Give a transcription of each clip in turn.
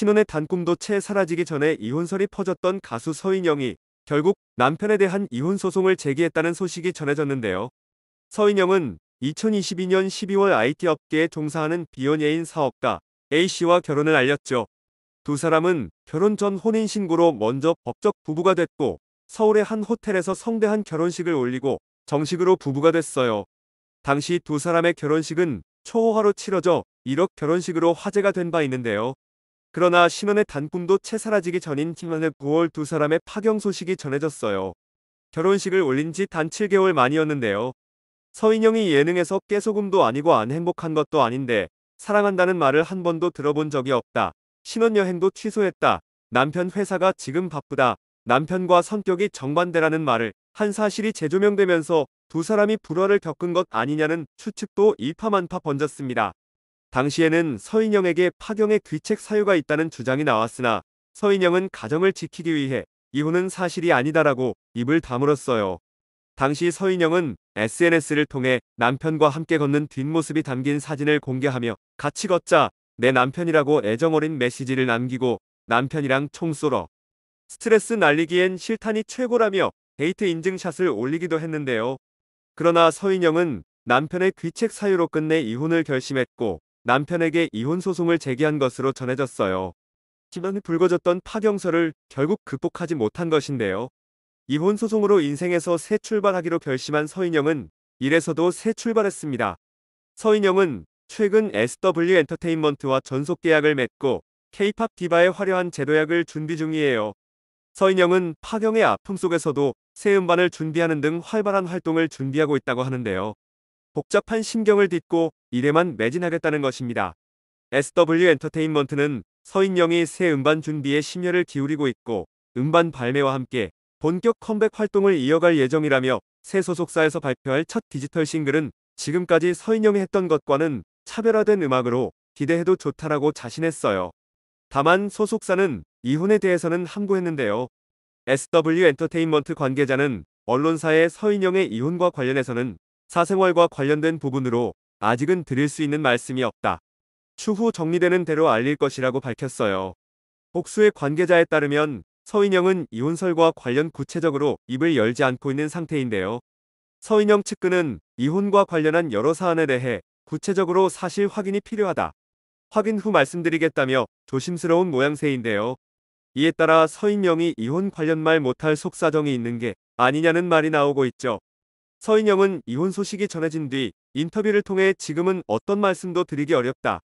신혼의 단꿈도 채 사라지기 전에 이혼설이 퍼졌던 가수 서인영이 결국 남편에 대한 이혼 소송을 제기했다는 소식이 전해졌는데요. 서인영은 2022년 12월 IT 업계에 종사하는 비혼예인 사업가 A씨와 결혼을 알렸죠. 두 사람은 결혼 전 혼인신고로 먼저 법적 부부가 됐고 서울의 한 호텔에서 성대한 결혼식을 올리고 정식으로 부부가 됐어요. 당시 두 사람의 결혼식은 초호화로 치러져 1억 결혼식으로 화제가 된 바 있는데요. 그러나 신혼의 단꿈도 채 사라지기 전인 지난해 9월 두 사람의 파경 소식이 전해졌어요. 결혼식을 올린 지 단 7개월 만이었는데요. 서인영이 예능에서 깨소금도 아니고 안 행복한 것도 아닌데 사랑한다는 말을 한 번도 들어본 적이 없다. 신혼여행도 취소했다. 남편 회사가 지금 바쁘다. 남편과 성격이 정반대라는 말을 한 사실이 재조명되면서 두 사람이 불화를 겪은 것 아니냐는 추측도 일파만파 번졌습니다. 당시에는 서인영에게 파경의 귀책 사유가 있다는 주장이 나왔으나 서인영은 가정을 지키기 위해 이혼은 사실이 아니다라고 입을 다물었어요. 당시 서인영은 SNS를 통해 남편과 함께 걷는 뒷모습이 담긴 사진을 공개하며 같이 걷자 내 남편이라고 애정어린 메시지를 남기고 남편이랑 총 쏘러 스트레스 날리기엔 실탄이 최고라며 데이트 인증샷을 올리기도 했는데요. 그러나 서인영은 남편의 귀책 사유로 끝내 이혼을 결심했고 남편에게 이혼 소송을 제기한 것으로 전해졌어요. 지난해 불거졌던 파경설을 결국 극복하지 못한 것인데요. 이혼 소송으로 인생에서 새 출발하기로 결심한 서인영은 이래서도 새 출발했습니다. 서인영은 최근 SW 엔터테인먼트와 전속 계약을 맺고 k p o p 디바의 화려한 제도약을 준비 중이에요. 서인영은 파경의 아픔 속에서도 새 음반을 준비하는 등 활발한 활동을 준비하고 있다고 하는데요. 복잡한 심경을 딛고 일에만 매진하겠다는 것입니다. SW 엔터테인먼트는 서인영이 새 음반 준비에 심혈을 기울이고 있고 음반 발매와 함께 본격 컴백 활동을 이어갈 예정이라며 새 소속사에서 발표할 첫 디지털 싱글은 지금까지 서인영이 했던 것과는 차별화된 음악으로 기대해도 좋다라고 자신했어요. 다만 소속사는 이혼에 대해서는 함구했는데요. SW 엔터테인먼트 관계자는 언론사의 서인영의 이혼과 관련해서는 사생활과 관련된 부분으로 아직은 드릴 수 있는 말씀이 없다. 추후 정리되는 대로 알릴 것이라고 밝혔어요. 복수의 관계자에 따르면 서인영은 이혼설과 관련 구체적으로 입을 열지 않고 있는 상태인데요. 서인영 측근은 이혼과 관련한 여러 사안에 대해 구체적으로 사실 확인이 필요하다. 확인 후 말씀드리겠다며 조심스러운 모양새인데요. 이에 따라 서인영이 이혼 관련 말 못할 속사정이 있는 게 아니냐는 말이 나오고 있죠. 서인영은 이혼 소식이 전해진 뒤 인터뷰를 통해 지금은 어떤 말씀도 드리기 어렵다.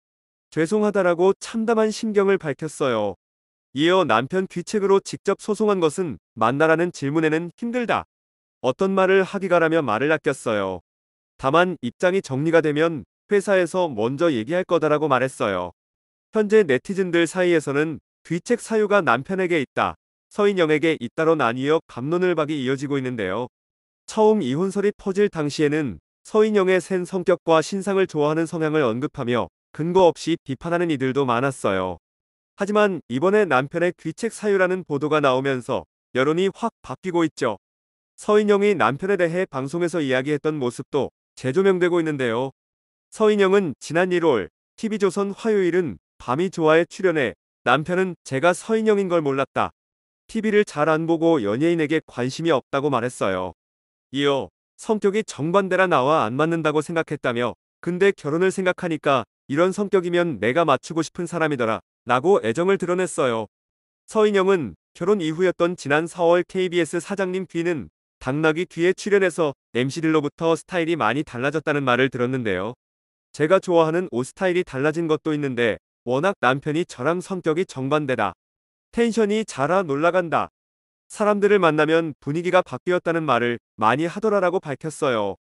죄송하다라고 참담한 심경을 밝혔어요. 이어 남편 귀책으로 직접 소송한 것은 만나라는 질문에는 힘들다. 어떤 말을 하기가라며 말을 아꼈어요. 다만 입장이 정리가 되면 회사에서 먼저 얘기할 거다라고 말했어요. 현재 네티즌들 사이에서는 귀책 사유가 남편에게 있다, 서인영에게 잇따로 나뉘어 감론을 박이 이어지고 있는데요. 처음 이혼설이 퍼질 당시에는 서인영의 센 성격과 신상을 좋아하는 성향을 언급하며 근거 없이 비판하는 이들도 많았어요. 하지만 이번에 남편의 귀책 사유라는 보도가 나오면서 여론이 확 바뀌고 있죠. 서인영이 남편에 대해 방송에서 이야기했던 모습도 재조명되고 있는데요. 서인영은 지난 1월 TV조선 화요일은 밤이 좋아해 출연해 남편은 제가 서인영인 걸 몰랐다. TV를 잘 안 보고 연예인에게 관심이 없다고 말했어요. 이어 성격이 정반대라 나와 안 맞는다고 생각했다며 근데 결혼을 생각하니까 이런 성격이면 내가 맞추고 싶은 사람이더라 라고 애정을 드러냈어요. 서인영은 결혼 이후였던 지난 4월 KBS 사장님 귀는 당나귀 귀에 출연해서 MC들로부터 스타일이 많이 달라졌다는 말을 들었는데요. 제가 좋아하는 옷 스타일이 달라진 것도 있는데 워낙 남편이 저랑 성격이 정반대다. 텐션이 자라 놀라간다. 사람들을 만나면 분위기가 바뀌었다는 말을 많이 하더라라고 밝혔어요.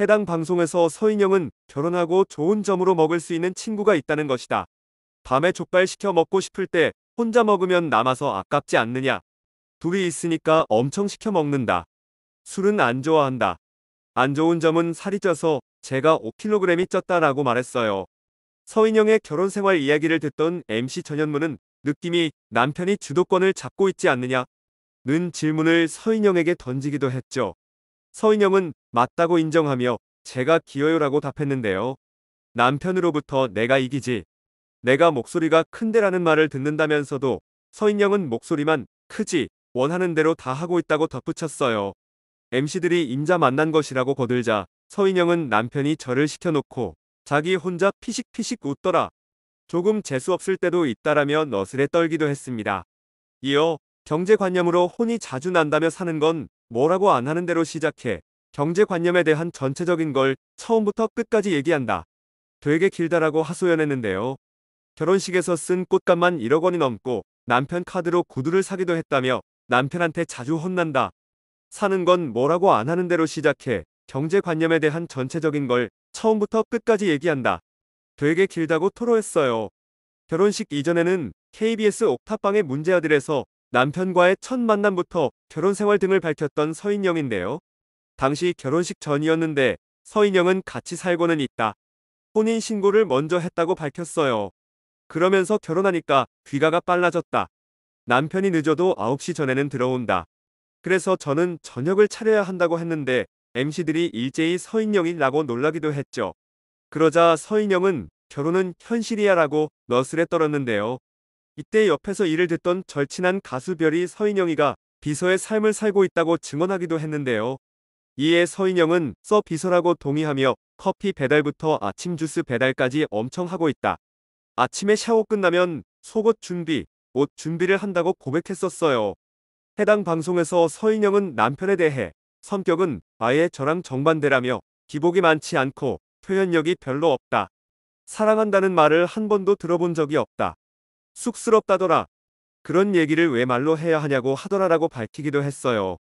해당 방송에서 서인영은 결혼하고 좋은 점으로 먹을 수 있는 친구가 있다는 것이다. 밤에 족발 시켜 먹고 싶을 때 혼자 먹으면 남아서 아깝지 않느냐. 둘이 있으니까 엄청 시켜 먹는다. 술은 안 좋아한다. 안 좋은 점은 살이 쪄서 제가 5kg이 쪘다라고 말했어요. 서인영의 결혼 생활 이야기를 듣던 MC 전현무는 느낌이 남편이 주도권을 잡고 있지 않느냐 는 질문을 서인영에게 던지기도 했죠. 서인영은 맞다고 인정하며 제가 기어요라고 답했는데요. 남편으로부터 내가 이기지. 내가 목소리가 큰데라는 말을 듣는다면서도 서인영은 목소리만 크지 원하는 대로 다 하고 있다고 덧붙였어요. MC들이 임자 만난 것이라고 거들자 서인영은 남편이 저를 시켜놓고 자기 혼자 피식피식 웃더라. 조금 재수없을 때도 있다라며 너스레 떨기도 했습니다. 이어 경제관념으로 혼이 자주 난다며 사는 건 뭐라고 안 하는 대로 시작해 경제관념에 대한 전체적인 걸 처음부터 끝까지 얘기한다. 되게 길다라고 하소연했는데요. 결혼식에서 쓴 꽃값만 1억 원이 넘고 남편 카드로 구두를 사기도 했다며 남편한테 자주 혼난다. 사는 건 뭐라고 안 하는 대로 시작해 경제관념에 대한 전체적인 걸 처음부터 끝까지 얘기한다. 되게 길다고 토로했어요. 결혼식 이전에는 KBS 옥탑방의 문제아들에서 남편과의 첫 만남부터 결혼 생활 등을 밝혔던 서인영인데요. 당시 결혼식 전이었는데 서인영은 같이 살고는 있다. 혼인 신고를 먼저 했다고 밝혔어요. 그러면서 결혼하니까 귀가가 빨라졌다. 남편이 늦어도 9시 전에는 들어온다. 그래서 저는 저녁을 차려야 한다고 했는데 MC들이 일제히 서인영이라고 놀라기도 했죠. 그러자 서인영은 결혼은 현실이야라고 너스레 떨었는데요. 이때 옆에서 일을 듣던 절친한 가수별이 서인영이가 비서의 삶을 살고 있다고 증언하기도 했는데요. 이에 서인영은 써 비서라고 동의하며 커피 배달부터 아침 주스 배달까지 엄청 하고 있다. 아침에 샤워 끝나면 속옷 준비, 옷 준비를 한다고 고백했었어요. 해당 방송에서 서인영은 남편에 대해 성격은 아예 저랑 정반대라며 기복이 많지 않고 표현력이 별로 없다. 사랑한다는 말을 한 번도 들어본 적이 없다. 쑥스럽다더라. 그런 얘기를 왜 말로 해야 하냐고 하더라라고 밝히기도 했어요.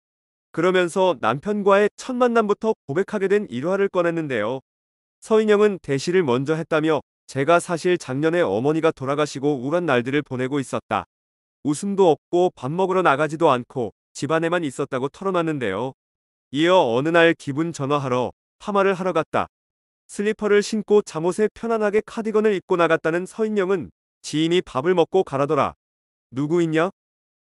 그러면서 남편과의 첫 만남부터 고백하게 된 일화를 꺼냈는데요. 서인영은 대시를 먼저 했다며 제가 사실 작년에 어머니가 돌아가시고 우울한 날들을 보내고 있었다. 웃음도 없고 밥 먹으러 나가지도 않고 집안에만 있었다고 털어놨는데요. 이어 어느 날 기분 전화하러 파마를 하러 갔다. 슬리퍼를 신고 잠옷에 편안하게 카디건을 입고 나갔다는 서인영은 지인이 밥을 먹고 가라더라. 누구 있냐?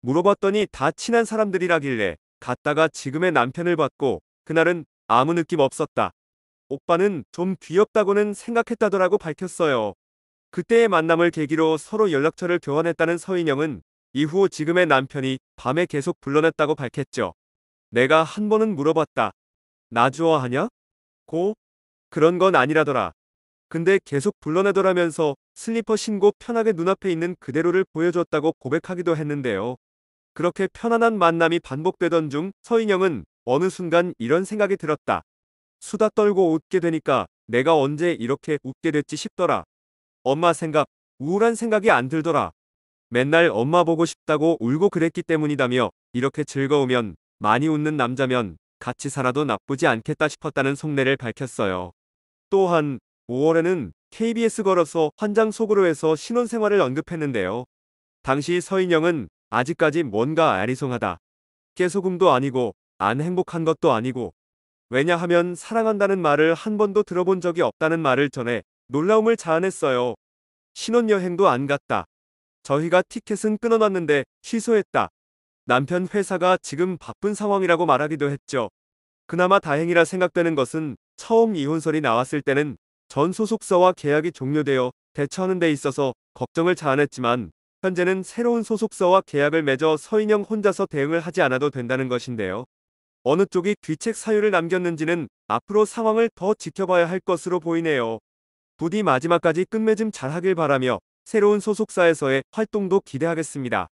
물어봤더니 다 친한 사람들이라길래 갔다가 지금의 남편을 봤고 그날은 아무 느낌 없었다. 오빠는 좀 귀엽다고는 생각했다더라고 밝혔어요. 그때의 만남을 계기로 서로 연락처를 교환했다는 서인영은 이후 지금의 남편이 밤에 계속 불러냈다고 밝혔죠. 내가 한 번은 물어봤다. 나좋아 하냐? 고? 그런 건 아니라더라. 근데 계속 불러내더라면서 슬리퍼 신고 편하게 눈앞에 있는 그대로를 보여줬다고 고백하기도 했는데요. 그렇게 편안한 만남이 반복되던 중 서인영은 어느 순간 이런 생각이 들었다. 수다 떨고 웃게 되니까 내가 언제 이렇게 웃게 됐지 싶더라. 엄마 생각, 우울한 생각이 안 들더라. 맨날 엄마 보고 싶다고 울고 그랬기 때문이다며 이렇게 즐거우면 많이 웃는 남자면 같이 살아도 나쁘지 않겠다 싶었다는 속내를 밝혔어요. 또한 5월에는 KBS 걸어서 환장 속으로해서 신혼생활을 언급했는데요. 당시 서인영은 아직까지 뭔가 아리송하다. 깨소금도 아니고 안 행복한 것도 아니고 왜냐하면 사랑한다는 말을 한 번도 들어본 적이 없다는 말을 전해 놀라움을 자아냈어요. 신혼여행도 안 갔다. 저희가 티켓은 끊어놨는데 취소했다. 남편 회사가 지금 바쁜 상황이라고 말하기도 했죠. 그나마 다행이라 생각되는 것은 처음 이혼설이 나왔을 때는 전 소속사와 계약이 종료되어 대처하는 데 있어서 걱정을 자아냈지만 현재는 새로운 소속사와 계약을 맺어 서인영 혼자서 대응을 하지 않아도 된다는 것인데요. 어느 쪽이 귀책 사유를 남겼는지는 앞으로 상황을 더 지켜봐야 할 것으로 보이네요. 부디 마지막까지 끝맺음 잘하길 바라며 새로운 소속사에서의 활동도 기대하겠습니다.